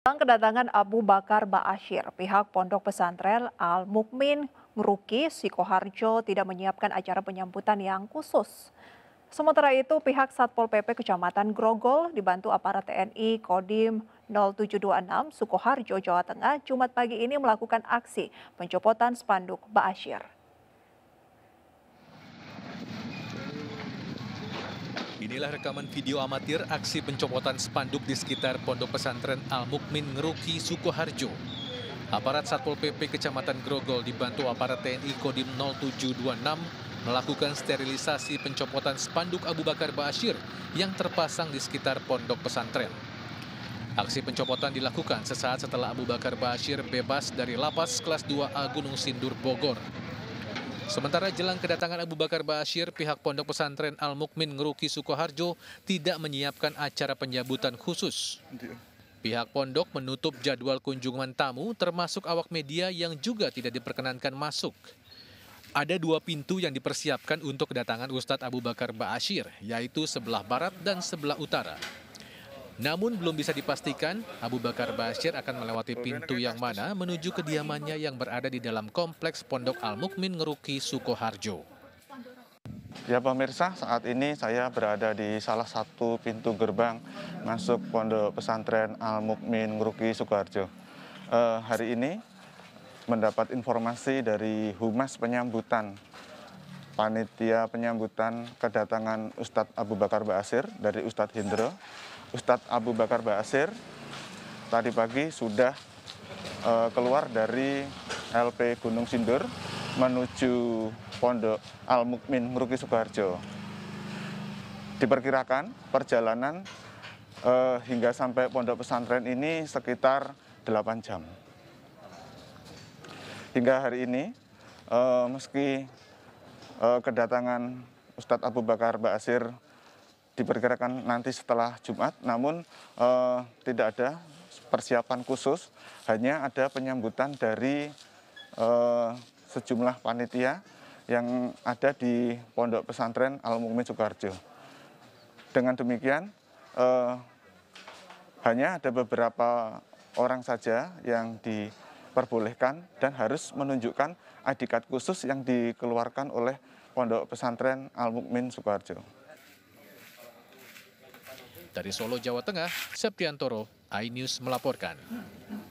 Selang kedatangan Abu Bakar Ba'asyir, pihak Pondok Pesantren Al-Mukmin Ngeruki Sikoharjo tidak menyiapkan acara penyambutan yang khusus. Sementara itu pihak Satpol PP Kecamatan Grogol dibantu aparat TNI Kodim 0726 Sukoharjo, Jawa Tengah Jumat pagi ini melakukan aksi pencopotan spanduk Ba'asyir. Inilah rekaman video amatir aksi pencopotan spanduk di sekitar Pondok Pesantren Al-Mukmin Ngeruki, Sukoharjo. Aparat Satpol PP Kecamatan Grogol dibantu aparat TNI Kodim 0726 melakukan sterilisasi pencopotan spanduk Abu Bakar Ba'asyir yang terpasang di sekitar Pondok Pesantren. Aksi pencopotan dilakukan sesaat setelah Abu Bakar Ba'asyir bebas dari lapas kelas 2A Gunung Sindur, Bogor. Sementara jelang kedatangan Abu Bakar Ba'asyir, pihak Pondok Pesantren Al-Mukmin Ngeruki Sukoharjo tidak menyiapkan acara penyambutan khusus. Iya. Pihak pondok menutup jadwal kunjungan tamu termasuk awak media yang juga tidak diperkenankan masuk. Ada dua pintu yang dipersiapkan untuk kedatangan Ustadz Abu Bakar Ba'asyir, yaitu sebelah barat dan sebelah utara. Namun belum bisa dipastikan Abu Bakar Bashir akan melewati pintu yang mana menuju kediamannya yang berada di dalam kompleks Pondok Al Mukmin Ngeruki Sukoharjo. Ya pemirsa, saat ini saya berada di salah satu pintu gerbang masuk Pondok Pesantren Al Mukmin Ngeruki Sukoharjo. Eh, hari ini mendapat informasi dari Humas Penyambutan panitia penyambutan kedatangan Ustadz Abu Bakar Ba'asir dari Ustadz Hendro. Ustadz Abu Bakar Ba'asir tadi pagi sudah uh, keluar dari LP Gunung Sindur menuju Pondok Al Mukmin Ngruki Sukoharjo. Diperkirakan perjalanan uh, hingga sampai pondok pesantren ini sekitar 8 jam. Hingga hari ini, uh, meski Eh, kedatangan Ustadz Abu Bakar Basir diperkirakan nanti setelah Jumat, namun eh, tidak ada persiapan khusus, hanya ada penyambutan dari eh, sejumlah panitia yang ada di Pondok Pesantren Al Mukmin Sukarjo. Dengan demikian, eh, hanya ada beberapa orang saja yang di diperbolehkan dan harus menunjukkan adikat khusus yang dikeluarkan oleh Pondok Pesantren Al Mukmin Sukoharjo. Dari Solo, Jawa Tengah, Septiantoro, iNews melaporkan.